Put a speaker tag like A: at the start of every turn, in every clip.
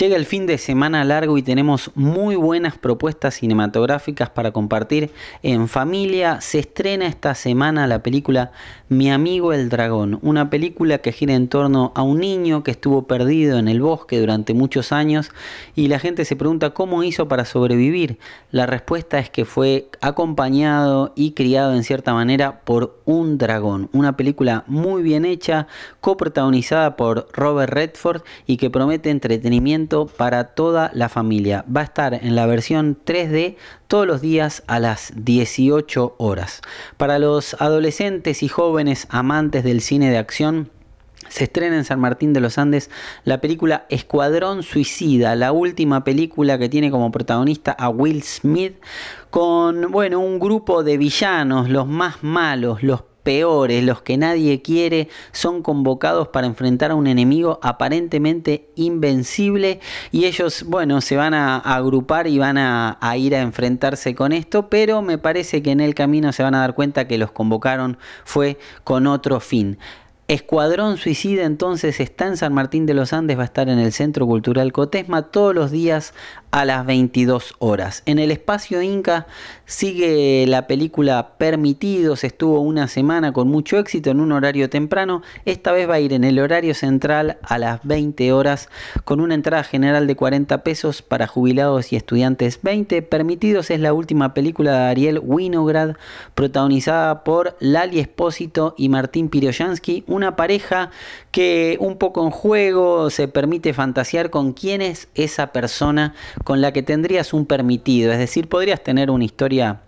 A: Llega el fin de semana largo y tenemos muy buenas propuestas cinematográficas para compartir en familia. Se estrena esta semana la película Mi amigo el dragón, una película que gira en torno a un niño que estuvo perdido en el bosque durante muchos años y la gente se pregunta cómo hizo para sobrevivir. La respuesta es que fue acompañado y criado en cierta manera por un dragón. Una película muy bien hecha, coprotagonizada por Robert Redford y que promete entretenimiento para toda la familia. Va a estar en la versión 3D todos los días a las 18 horas. Para los adolescentes y jóvenes amantes del cine de acción, se estrena en San Martín de los Andes la película Escuadrón Suicida, la última película que tiene como protagonista a Will Smith con, bueno, un grupo de villanos, los más malos, los peores, los que nadie quiere, son convocados para enfrentar a un enemigo aparentemente invencible y ellos, bueno, se van a, agrupar y van a, a, ir a enfrentarse con esto, pero me parece que en el camino se van a dar cuenta que los convocaron fue con otro fin. Escuadrón Suicida entonces está en San Martín de los Andes, va a estar en el Centro Cultural Cotesma todos los días a las 22 horas. En el espacio Inca sigue la película Permitidos, estuvo una semana con mucho éxito en un horario temprano, esta vez va a ir en el horario central a las 20 horas con una entrada general de 40 pesos para jubilados y estudiantes 20. Permitidos es la última película de Ariel Winograd protagonizada por Lali Espósito y Martín Piroyansky, una pareja que un poco en juego se permite fantasear con quién es esa persona con la que tendrías un permitido. Es decir, podrías tener una historia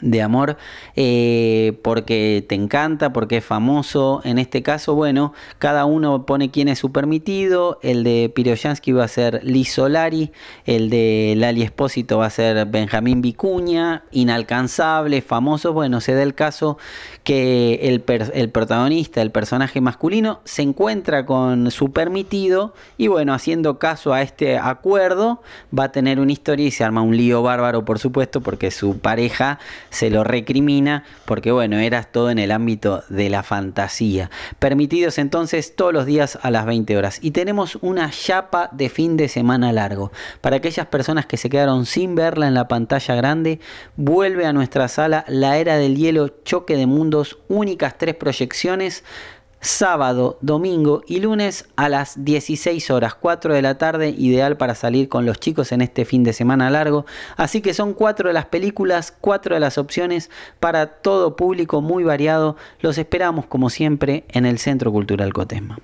A: de amor eh, porque te encanta, porque es famoso. En este caso, bueno, cada uno pone quién es su permitido. El de Piroyansky va a ser Liz Solari, el de Lali Espósito va a ser Benjamín Vicuña, inalcanzable, famoso. Bueno, se da el caso que el, el protagonista, el personaje masculino, se encuentra con su permitido y bueno, haciendo caso a este acuerdo, va a tener una historia y se arma un lío bárbaro, por supuesto, porque su pareja se lo recrimina porque, bueno, era todo en el ámbito de la fantasía. Permitidos entonces todos los días a las 20 horas. Y tenemos una chapa de fin de semana largo. Para aquellas personas que se quedaron sin verla en la pantalla grande, vuelve a nuestra sala La Era del Hielo, Choque de Mundos, únicas tres proyecciones sábado, domingo y lunes a las 16 horas, 4 de la tarde, ideal para salir con los chicos en este fin de semana largo. Así que son cuatro de las películas, cuatro de las opciones para todo público muy variado. Los esperamos como siempre en el Centro Cultural Cotesma.